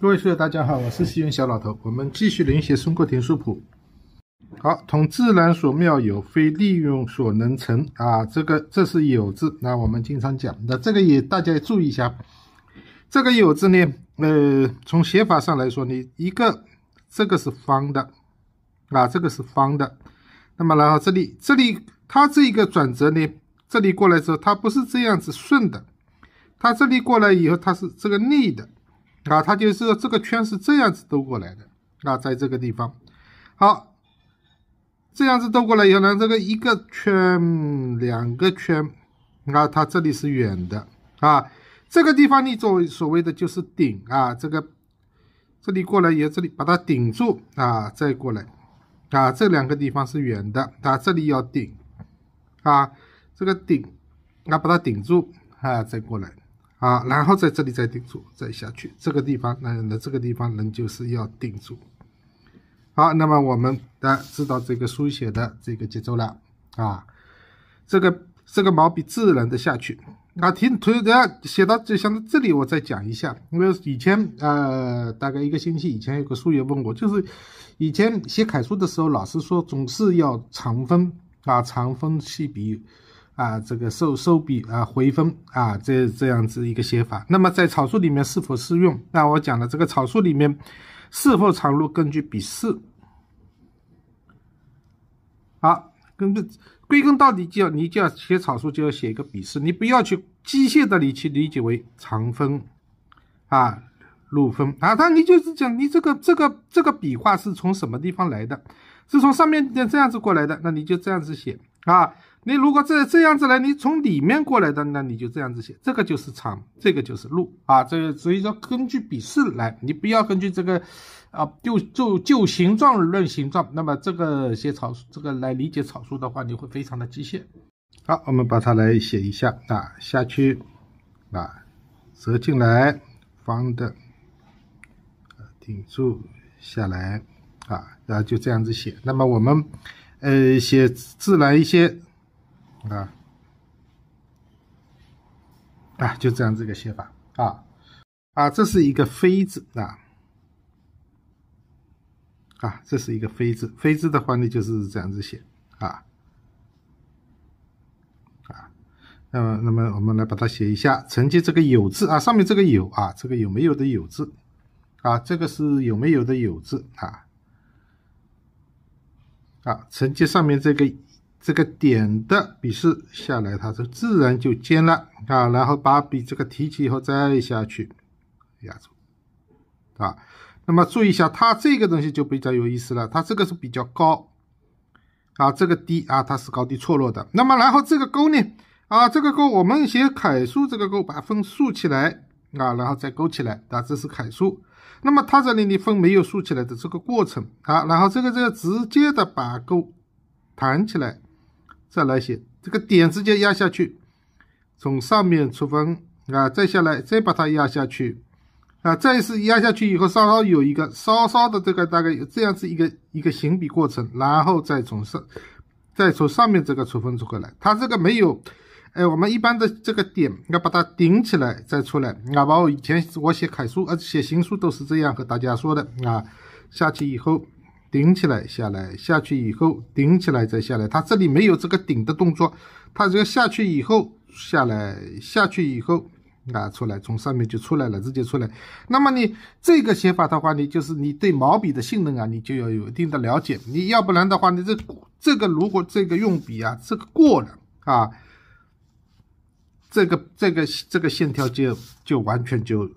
各位书友，大家好，我是西园小老头。我们继续临写《松阁田书谱》。好，同自然所妙有，非利用所能成啊。这个，这是“有”字。那我们经常讲，那这个也大家也注意一下。这个“有”字呢，呃，从写法上来说呢，一个这个是方的啊，这个是方的。那么，然后这里这里它这一个转折呢，这里过来之后，它不是这样子顺的，它这里过来以后，它是这个逆的。啊，它就是说这个圈是这样子兜过来的。那在这个地方，好，这样子兜过来以后呢，这个一个圈，两个圈，那它这里是远的啊。这个地方你作为所谓的就是顶啊，这个这里过来也这里把它顶住啊，再过来啊，这两个地方是远的啊，这里要顶啊，这个顶啊把它顶住啊，再过来。啊，然后在这里再定住，再下去。这个地方，那那这个地方，人就是要定住。好，那么我们家知道这个书写的这个节奏了啊。这个这个毛笔自然的下去啊，停。突然写到就像这里，我再讲一下。因为以前啊，大概一个星期以前，有个书友问我，就是以前写楷书的时候，老师说总是要长锋啊，长锋细笔。啊，这个收收笔啊，回锋啊，这这样子一个写法。那么在草书里面是否适用？那我讲的这个草书里面是否长路，根据笔势。好，根根归根到底，就要你就要写草书，就要写一个笔势。你不要去机械的理去理解为长锋啊、露风，啊。那你就是讲你这个这个这个笔画是从什么地方来的？是从上面这样子过来的，那你就这样子写啊。你如果这这样子来，你从里面过来的，那你就这样子写，这个就是长，这个就是路啊，这个所以说根据笔势来，你不要根据这个，啊，就就就形状论形状，那么这个写草书，这个来理解草书的话，你会非常的机械。好，我们把它来写一下，啊，下去，啊，折进来，方的，顶住下来，啊，然后就这样子写。那么我们，呃，写自然一些。啊啊，就这样这个写法啊啊，这是一个非字啊啊，这是一个非字，非字的话呢就是这样子写啊啊，那么那么我们来把它写一下，成绩这个有字啊，上面这个有啊，这个有没有的有字啊，这个是有没有的有字啊啊，成绩上面这个。这个点的笔势下来，它就自然就尖了啊。然后把笔这个提起以后再下去压住啊。那么注意一下，它这个东西就比较有意思了。它这个是比较高啊，这个低啊，它是高低错落的。那么然后这个勾呢啊，这个勾我们写楷书，这个勾把锋竖起来啊，然后再勾起来啊，这是楷书。那么它这里你锋没有竖起来的这个过程啊。然后这个个直接的把勾弹起来。再来写这个点，直接压下去，从上面出锋啊，再下来，再把它压下去，啊，再一次压下去以后，稍稍有一个稍稍的这个大概有这样子一个一个行笔过程，然后再从上再从上面这个出锋出过来，它这个没有，哎，我们一般的这个点要把它顶起来再出来啊，包括以前我写楷书啊写行书都是这样和大家说的啊，下去以后。顶起来，下来，下去以后，顶起来再下来。它这里没有这个顶的动作，它这个下去以后，下来，下去以后，啊，出来，从上面就出来了，直接出来。那么你这个写法的话，你就是你对毛笔的性能啊，你就要有一定的了解。你要不然的话，你这这个如果这个用笔啊，这个过了啊，这个这个这个线条就就完全就。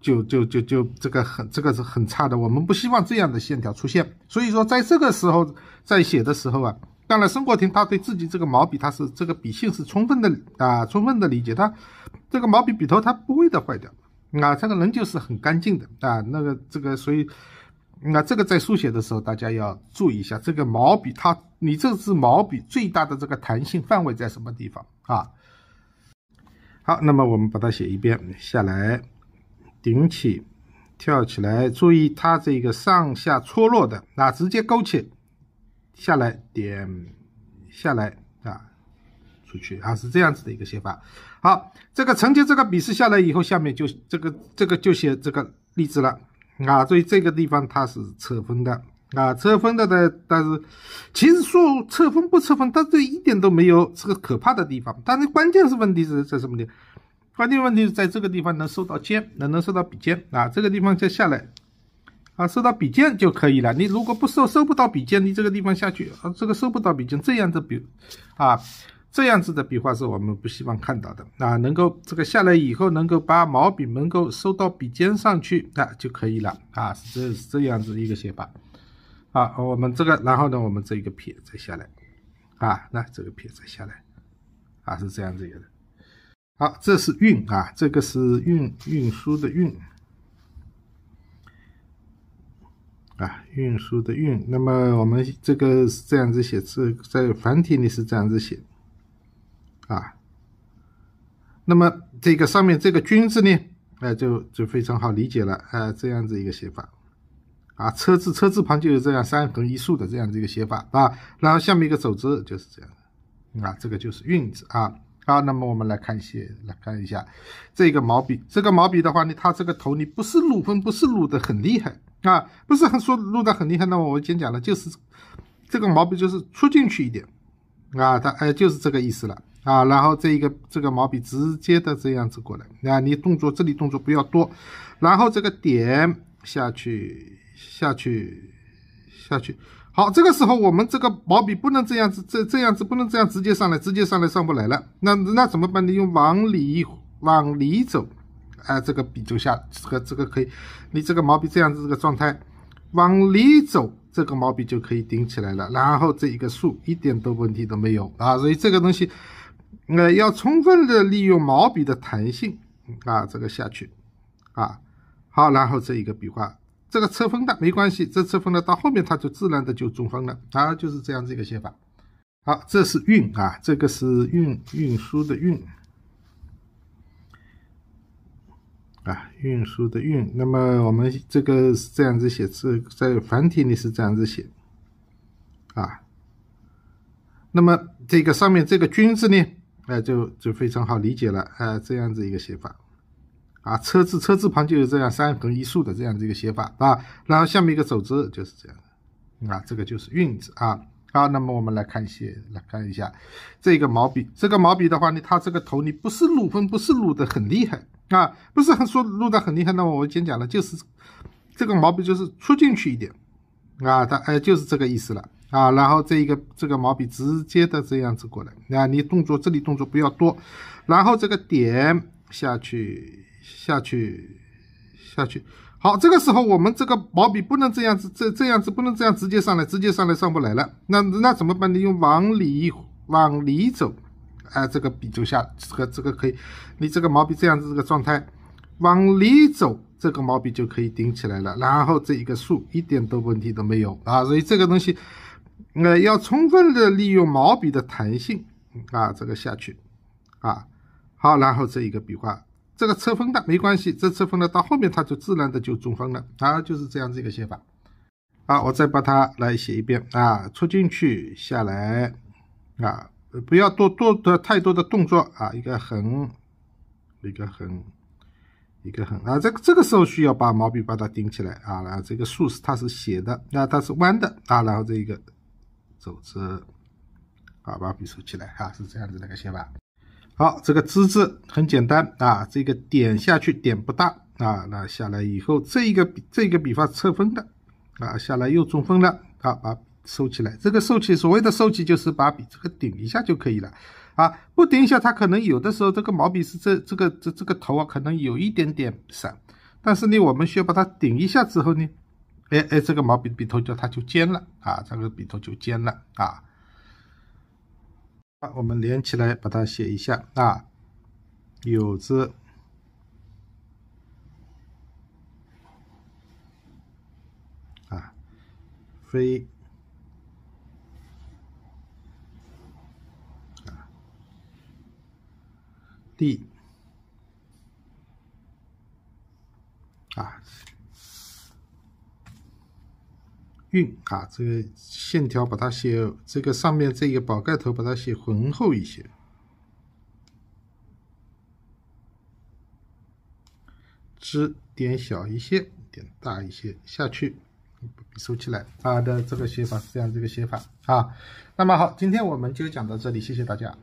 就就就就这个很这个是很差的，我们不希望这样的线条出现。所以说，在这个时候在写的时候啊，当然孙国廷他对自己这个毛笔他是这个笔性是充分的啊，充分的理解，他这个毛笔笔头它不会的坏掉啊，这个人就是很干净的啊。那个这个，所以那这个在书写的时候大家要注意一下，这个毛笔它你这支毛笔最大的这个弹性范围在什么地方啊？好，那么我们把它写一遍下来。顶起，跳起来，注意它这个上下搓落的，啊，直接勾起，下来点，下来啊，出去啊，是这样子的一个写法。好，这个承接这个笔试下来以后，下面就这个这个就写这个例子了，啊，注意这个地方它是侧锋的，啊，侧锋的呢，但是其实说侧锋不侧锋，它这一点都没有是个可怕的地方，但是关键是问题是在什么呢？关键问题是在这个地方能收到尖，能能收到笔尖啊，这个地方再下来，啊，收到笔尖就可以了。你如果不收，收不到笔尖，你这个地方下去，啊，这个收不到笔尖，这样子笔，啊，这样子的笔画是我们不希望看到的啊。能够这个下来以后，能够把毛笔能够收到笔尖上去啊就可以了啊，这是这样子一个写法。啊，我们这个，然后呢，我们这一个撇再下来，啊，那这个撇再下来，啊，是这样子的。好，这是运啊，这个是运运输的运啊，运输的运。那么我们这个是这样子写字，在繁体里是这样子写啊。那么这个上面这个军字呢，哎，就就非常好理解了，哎，这样子一个写法啊。车字车字旁就有这样三横一竖的这样子一个写法啊。然后下面一个走字就是这样的啊，这个就是运字啊。好，那么我们来看一些，来看一下这个毛笔。这个毛笔的话呢，它这个头你不是露锋，不是露的很厉害啊，不是很说露的很厉害。那么我先讲了，就是这个毛笔就是出进去一点啊，它哎就是这个意思了啊。然后这一个这个毛笔直接的这样子过来，那你动作这里动作不要多，然后这个点下去下去下去。好，这个时候我们这个毛笔不能这样子，这这样子不能这样直接上来，直接上来上不来了。那那怎么办？你用往里往里走，哎，这个笔就下，这个这个可以。你这个毛笔这样子这个状态，往里走，这个毛笔就可以顶起来了。然后这一个竖，一点都问题都没有啊。所以这个东西，呃，要充分的利用毛笔的弹性啊，这个下去啊。好，然后这一个笔画。这个侧锋的没关系，这侧锋呢，到后面它就自然的就中锋了，啊，就是这样子一个写法。好，这是运啊，这个是运运输的运啊，运输的运。那么我们这个是这样子写字，在繁体里是这样子写啊。那么这个上面这个军字呢，哎，就就非常好理解了，哎，这样子一个写法。啊，车字车字旁就有这样三横一竖的这样的一个写法啊，然后下面一个走字就是这样的啊，这个就是运字啊。好，那么我们来看一些，来看一下这个毛笔，这个毛笔的话呢，它这个头你不是露锋，不是露的很厉害啊，不是很说露的很厉害。那么我先讲了，就是这个毛笔就是出进去一点啊，它哎就是这个意思了啊。然后这一个这个毛笔直接的这样子过来啊，你动作这里动作不要多，然后这个点下去。下去，下去，好，这个时候我们这个毛笔不能这样子，这这样子不能这样直接上来，直接上来上不来了。那那怎么办你用往里往里走，哎，这个笔就下，这个这个可以。你这个毛笔这样子这个状态，往里走，这个毛笔就可以顶起来了。然后这一个竖，一点都问题都没有啊。所以这个东西，呃，要充分的利用毛笔的弹性啊，这个下去啊，好，然后这一个笔画。这个侧锋的没关系，这侧锋呢，到后面它就自然的就中锋了，啊，就是这样子一个写法。啊，我再把它来写一遍啊，出进去下来，啊，不要多多的太多的动作啊，一个横，一个横，一个横啊，这个这个时候需要把毛笔把它顶起来啊，然后这个竖是它是写的，那它是弯的啊，然后这一个走着，好，把笔收起来啊，是这样子的一个写法。好，这个资质很简单啊，这个点下去点不大啊，那下来以后，这一个这个笔画侧锋的啊，下来又中锋了，啊，把收起来，这个收起所谓的收起就是把笔这个顶一下就可以了啊，不顶一下，它可能有的时候这个毛笔是这这个这这个头啊，可能有一点点散，但是呢，我们需要把它顶一下之后呢，哎哎，这个毛笔笔头就它就尖了啊，这个笔头就尖了啊。啊，我们连起来把它写一下啊，有之啊，非啊，地啊。运啊，这个线条把它写，这个上面这个宝盖头把它写浑厚一些，支点小一些，点大一些下去，收起来。好的，这个写法是这样的一个写法啊。那么好，今天我们就讲到这里，谢谢大家。